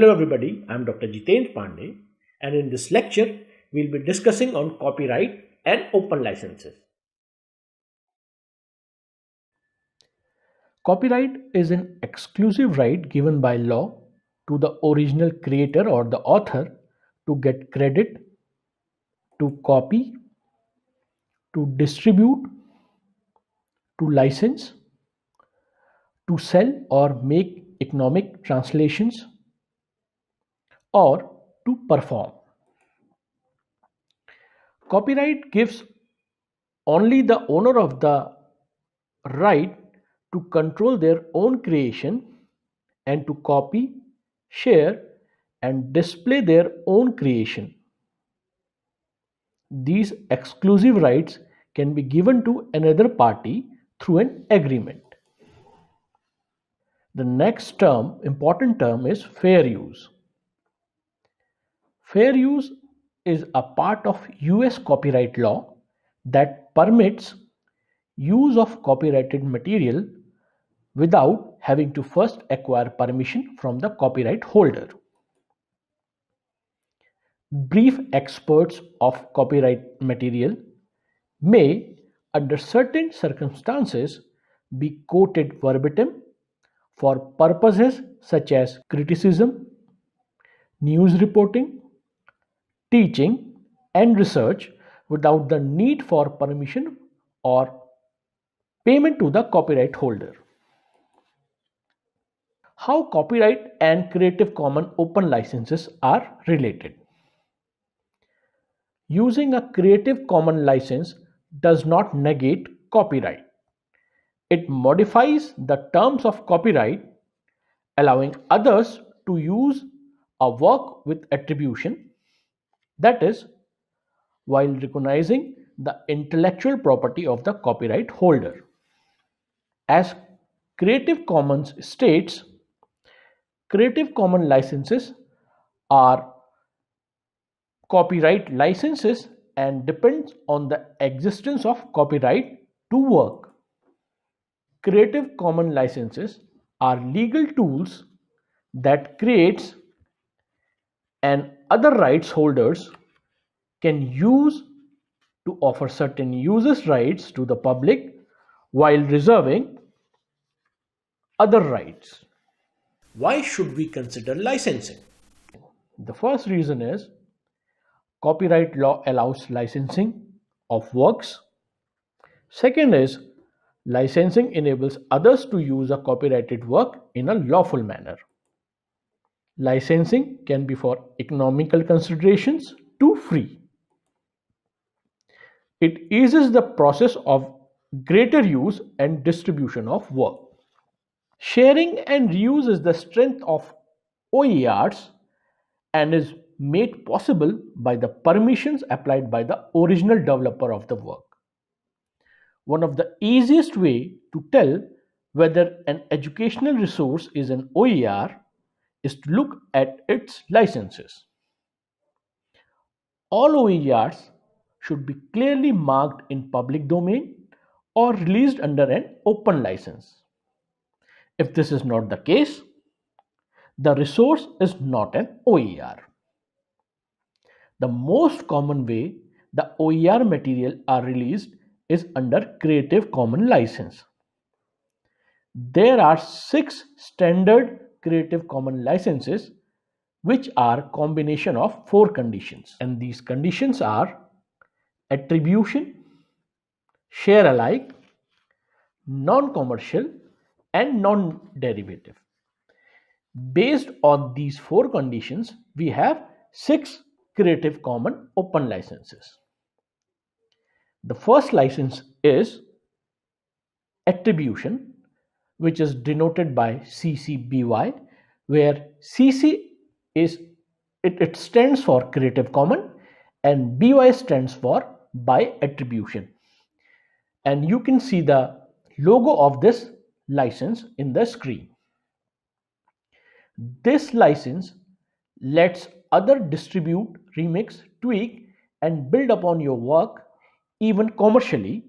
Hello everybody, I am Dr. Jitendra Pandey and in this lecture we will be discussing on copyright and open licenses. Copyright is an exclusive right given by law to the original creator or the author to get credit, to copy, to distribute, to license, to sell or make economic translations or to perform. Copyright gives only the owner of the right to control their own creation and to copy, share, and display their own creation. These exclusive rights can be given to another party through an agreement. The next term, important term, is fair use. Fair use is a part of US copyright law that permits use of copyrighted material without having to first acquire permission from the copyright holder. Brief experts of copyright material may, under certain circumstances, be quoted verbatim for purposes such as criticism, news reporting, teaching and research without the need for permission or payment to the copyright holder. How copyright and Creative Commons open licenses are related. Using a Creative Commons license does not negate copyright. It modifies the terms of copyright, allowing others to use a work with attribution that is, while recognizing the intellectual property of the copyright holder. As Creative Commons states, Creative Commons licenses are copyright licenses and depends on the existence of copyright to work. Creative Commons licenses are legal tools that creates an other rights holders can use to offer certain uses rights to the public while reserving other rights. Why should we consider licensing? The first reason is copyright law allows licensing of works. Second is licensing enables others to use a copyrighted work in a lawful manner. Licensing can be for economical considerations to free. It eases the process of greater use and distribution of work. Sharing and reuse is the strength of OERs and is made possible by the permissions applied by the original developer of the work. One of the easiest way to tell whether an educational resource is an OER is to look at its licenses. All OERs should be clearly marked in public domain or released under an open license. If this is not the case, the resource is not an OER. The most common way the OER material are released is under Creative Commons license. There are six standard Creative Commons licenses which are combination of four conditions and these conditions are attribution, share alike, non-commercial and non-derivative. Based on these four conditions, we have six Creative Commons open licenses. The first license is attribution which is denoted by CCBY where CC is it, it stands for Creative Commons and BY stands for by attribution and you can see the logo of this license in the screen. This license lets other distribute, remix, tweak and build upon your work even commercially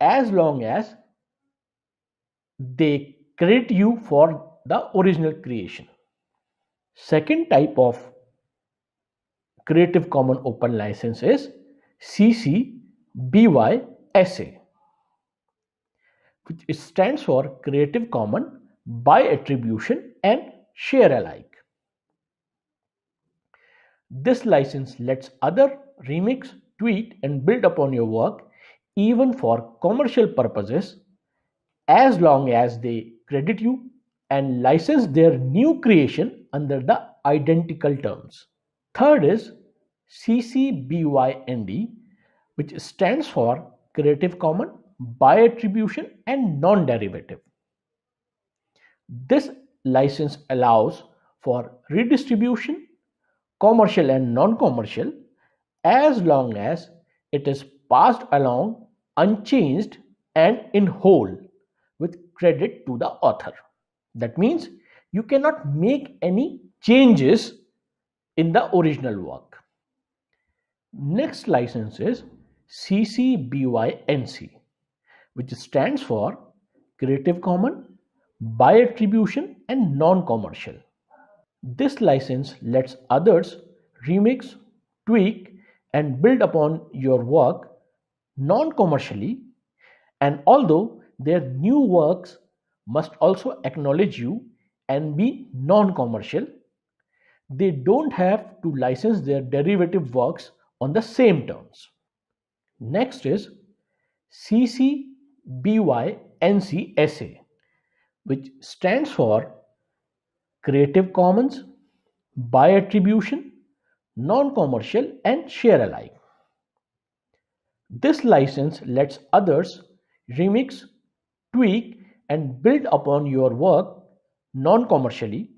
as long as they credit you for the original creation. Second type of Creative Common Open License is CC BY SA, which stands for Creative Common by Attribution and Share Alike. This license lets other remix, tweet, and build upon your work even for commercial purposes as long as they credit you and license their new creation under the identical terms. Third is CCBYND, which stands for Creative Common by Attribution and Non-Derivative. This license allows for redistribution, commercial and non-commercial, as long as it is passed along unchanged and in whole credit to the author. That means you cannot make any changes in the original work. Next license is CC BY NC, which stands for Creative Commons by attribution and non-commercial. This license lets others remix, tweak and build upon your work non-commercially and although their new works must also acknowledge you and be non commercial. They don't have to license their derivative works on the same terms. Next is CC BY NC SA, which stands for Creative Commons by Attribution, Non Commercial, and Share Alike. This license lets others remix tweak and build upon your work non-commercially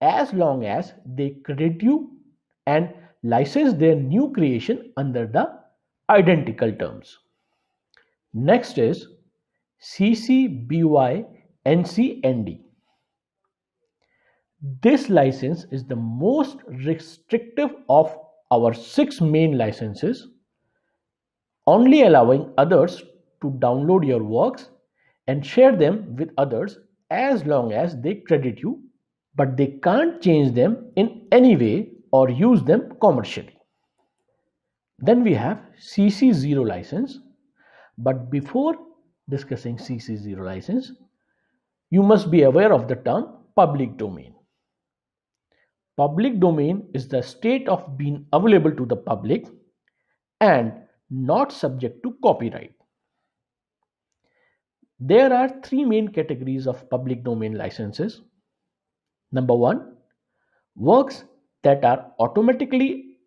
as long as they credit you and license their new creation under the identical terms. Next is CC BY NC ND. This license is the most restrictive of our six main licenses, only allowing others to download your works and share them with others as long as they credit you, but they can't change them in any way or use them commercially. Then we have CC0 license, but before discussing CC0 license, you must be aware of the term public domain. Public domain is the state of being available to the public and not subject to copyright. There are three main categories of public domain licenses. Number one, works that are automatically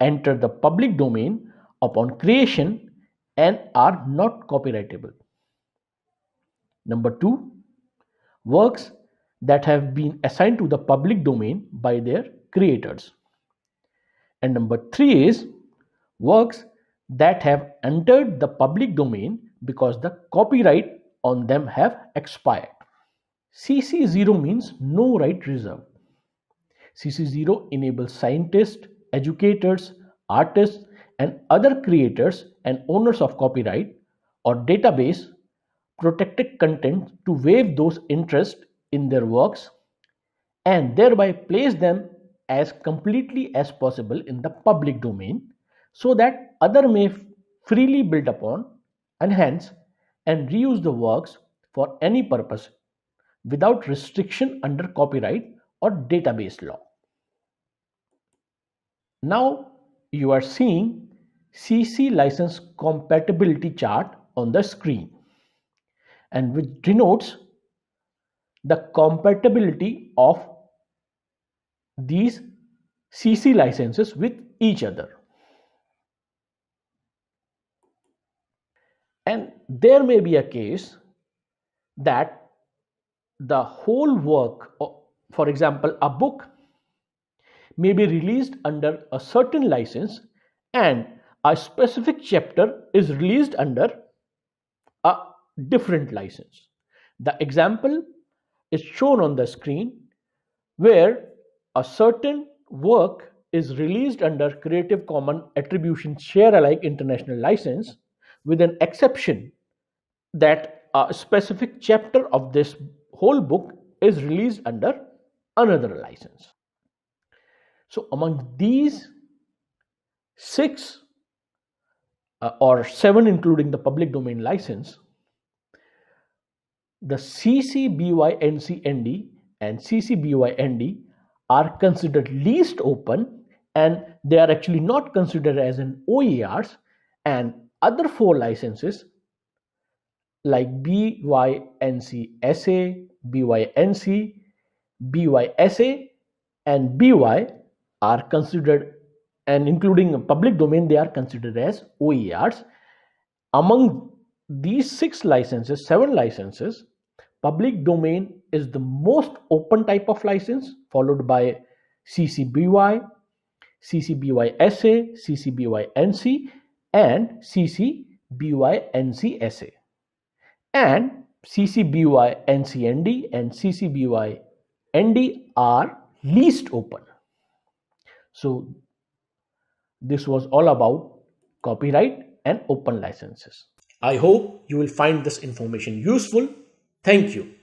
enter the public domain upon creation and are not copyrightable. Number two, works that have been assigned to the public domain by their creators. And number three is works that have entered the public domain because the copyright on them have expired. CC0 means no right reserved. CC0 enables scientists, educators, artists and other creators and owners of copyright or database protected content to waive those interests in their works and thereby place them as completely as possible in the public domain so that other may freely build upon and hence and reuse the works for any purpose without restriction under copyright or database law. Now you are seeing CC license compatibility chart on the screen and which denotes the compatibility of these CC licenses with each other. And there may be a case that the whole work, for example, a book, may be released under a certain license and a specific chapter is released under a different license. The example is shown on the screen where a certain work is released under Creative Commons Attribution Share Alike International License with an exception that a specific chapter of this whole book is released under another license. So among these six uh, or seven including the public domain license, the CC BY NCND and CC BY ND are considered least open and they are actually not considered as an OERs and other four licenses like BYNCSA, BYNC, BYSA, and BY are considered and including public domain they are considered as OERs. Among these six licenses, seven licenses, public domain is the most open type of license followed by CCBY, CCBY SA, CCBY NC and CCBYNCSA and CCBYNCND and CCBYND are least open. So this was all about copyright and open licenses. I hope you will find this information useful. Thank you.